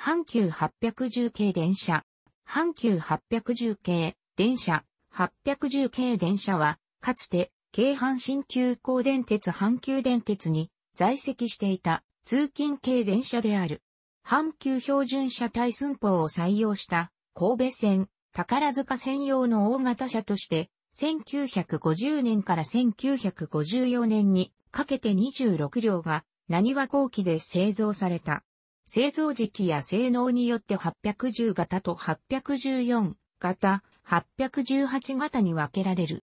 阪急810系電車。阪急810系電車。810系電車は、かつて、京阪神急行電鉄阪急電鉄に在籍していた通勤系電車である。阪急標準車体寸法を採用した神戸線、宝塚専用の大型車として、1950年から1954年にかけて26両が何は後期で製造された。製造時期や性能によって810型と814型、818型に分けられる。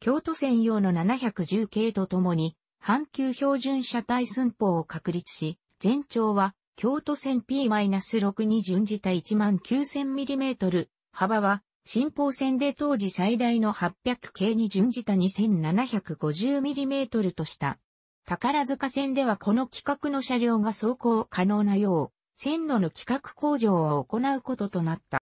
京都専用の710系とともに、阪急標準車体寸法を確立し、全長は京都線 P-6 に準じた 19000mm、幅は新方線で当時最大の800系に準じた 2750mm とした。宝塚線ではこの規格の車両が走行可能なよう、線路の規格工場を行うこととなった。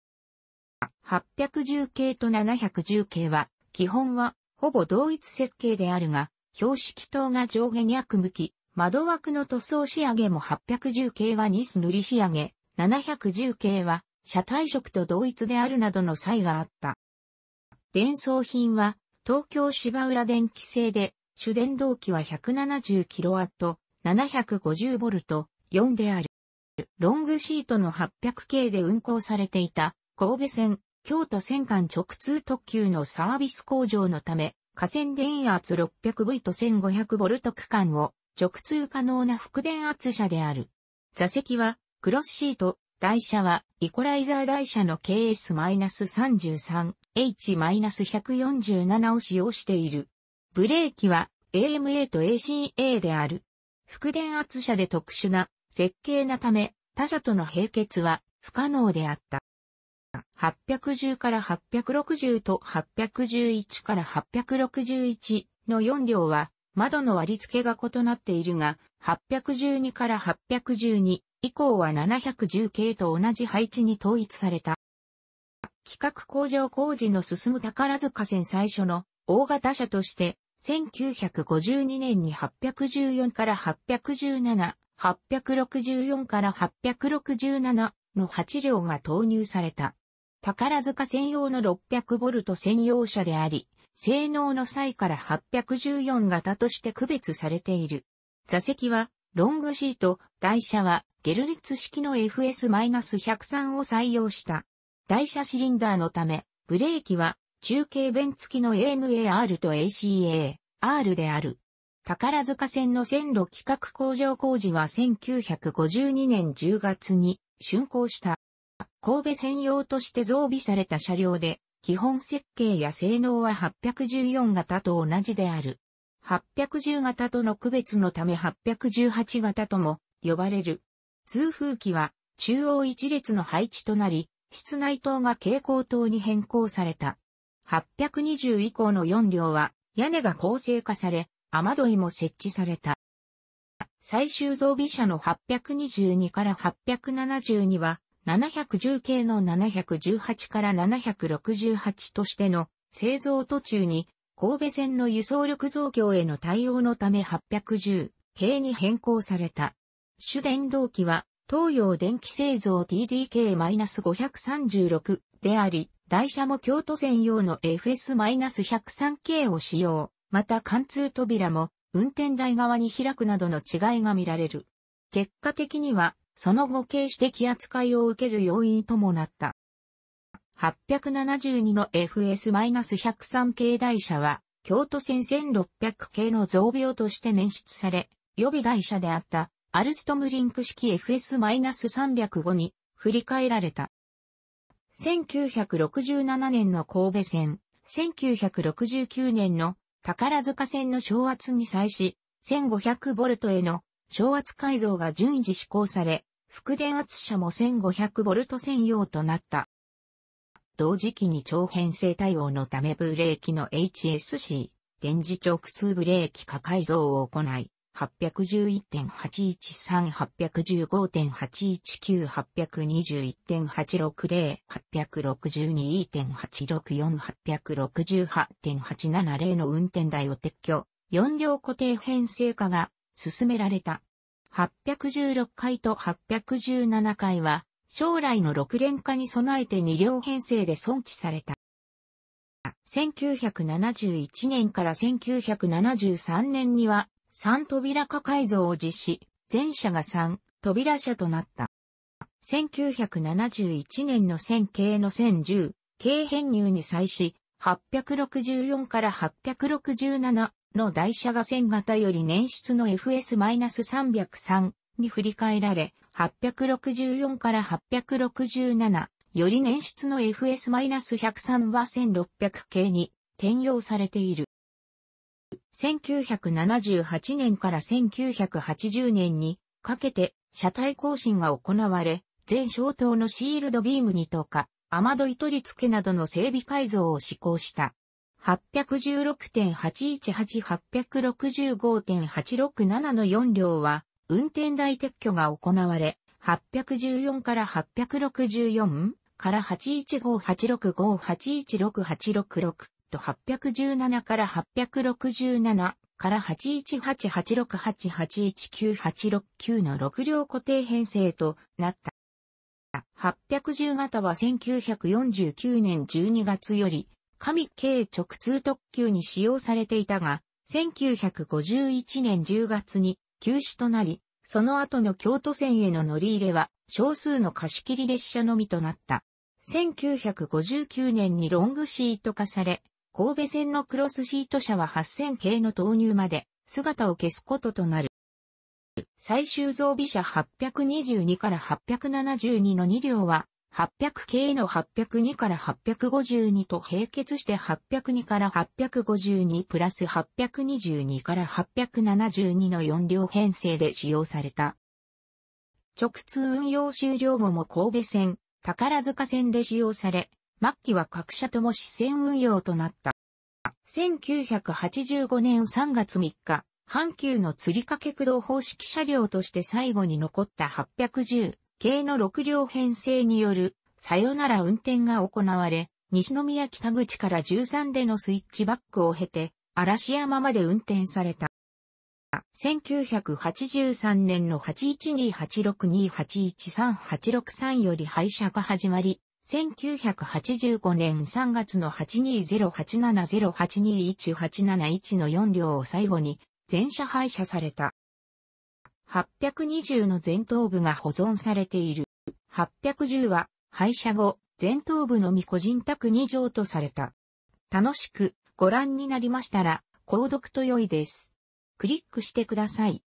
810系と710系は、基本はほぼ同一設計であるが、標識灯が上下に悪く向き、窓枠の塗装仕上げも810系はニス塗り仕上げ、710系は車体色と同一であるなどの差異があった。伝送品は東京芝浦電気製で主電動機は 170kW、750V、4である。ロングシートの800系で運行されていた神戸線、京都線間直通特急のサービス工場のため、河川電圧 600V と 1500V 区間を直通可能な副電圧車である。座席はクロスシート、台車はイコライザー台車の KS-33H-147 を使用している。ブレーキは AMA と ACA である。副電圧車で特殊な設計なため、他社との並結は不可能であった。810から860と811から861の4両は窓の割り付けが異なっているが、812から812以降は710系と同じ配置に統一された。企画工場工事の進む宝塚線最初の大型車として1952年に814から817、864から867の8両が投入された。宝塚専用の 600V 専用車であり、性能の際から814型として区別されている。座席はロングシート、台車はゲルリッツ式の FS-103 を採用した。台車シリンダーのため、ブレーキは中継弁付きの AMAR と ACA、R である。宝塚線の線路企画工場工事は1952年10月に竣工した。神戸専用として増備された車両で、基本設計や性能は814型と同じである。810型との区別のため818型とも呼ばれる。通風機は中央一列の配置となり、室内灯が蛍光灯に変更された。820以降の4両は屋根が構成化され、雨どいも設置された。最終増備車の822から872は、710系の718から768としての製造途中に、神戸線の輸送力増強への対応のため810系に変更された。主電動機は、東洋電気製造 TDK-536 であり、台車も京都線用の FS-103 系を使用、また貫通扉も運転台側に開くなどの違いが見られる。結果的には、その後軽視的扱いを受ける要因ともなった。872の FS-103 系台車は、京都線1600系の増病として捻出され、予備台車であった、アルストムリンク式 FS-305 に振り替えられた。1967年の神戸戦、1969年の宝塚線の昇圧に際し、1500ボルトへの昇圧改造が順次施行され、副電圧車も1500ボルト専用となった。同時期に長編成対応のためブレーキの HSC、電磁直通ブレーキ化改造を行い、8 1 1 8 1 3 8 1 5 8 1 9 8 2 1 8 6 0 8 6 2 8 6 4 8 6 8 8 7 0の運転台を撤去、4両固定編成化が進められた。816回と817回は、将来の6連化に備えて2両編成で存置された。1971年から1973年には3扉化改造を実施、全者が3扉車となった。1971年の1000系の1010系編入に際し、864から867の台車が1000型より年出の FS-303 に振り替えられ、864から867より年出の FS-103 は1600系に転用されている。1978年から1980年にかけて車体更新が行われ、全小灯のシールドビームに投下、雨どい取り付けなどの整備改造を施行した。816.818-865.867の4両は、運転台撤去が行われ、814から864から81586581686 817から867から81886889869 1の6両固定編成となった。810型は1949年12月より、神軽直通特急に使用されていたが、1951年10月に休止となり、その後の京都線への乗り入れは少数の貸し切り列車のみとなった。1959年にロングシート化され、神戸線のクロスシート車は8000系の投入まで姿を消すこととなる。最終増備車822から872の2両は、800系の802から852と並結して802から852プラス822から872の4両編成で使用された。直通運用終了後も神戸線、宝塚線で使用され、末期は各社とも視線運用となった。1985年3月3日、阪急の釣り掛駆動方式車両として最後に残った810系の6両編成によるさよなら運転が行われ、西宮北口から13でのスイッチバックを経て、嵐山まで運転された。1983年の81286281386 3より廃車が始まり、1985年3月の82087082181 7の4両を最後に全車廃車された。820の前頭部が保存されている。810は廃車後、前頭部のみ個人宅2畳とされた。楽しくご覧になりましたら、購読と良いです。クリックしてください。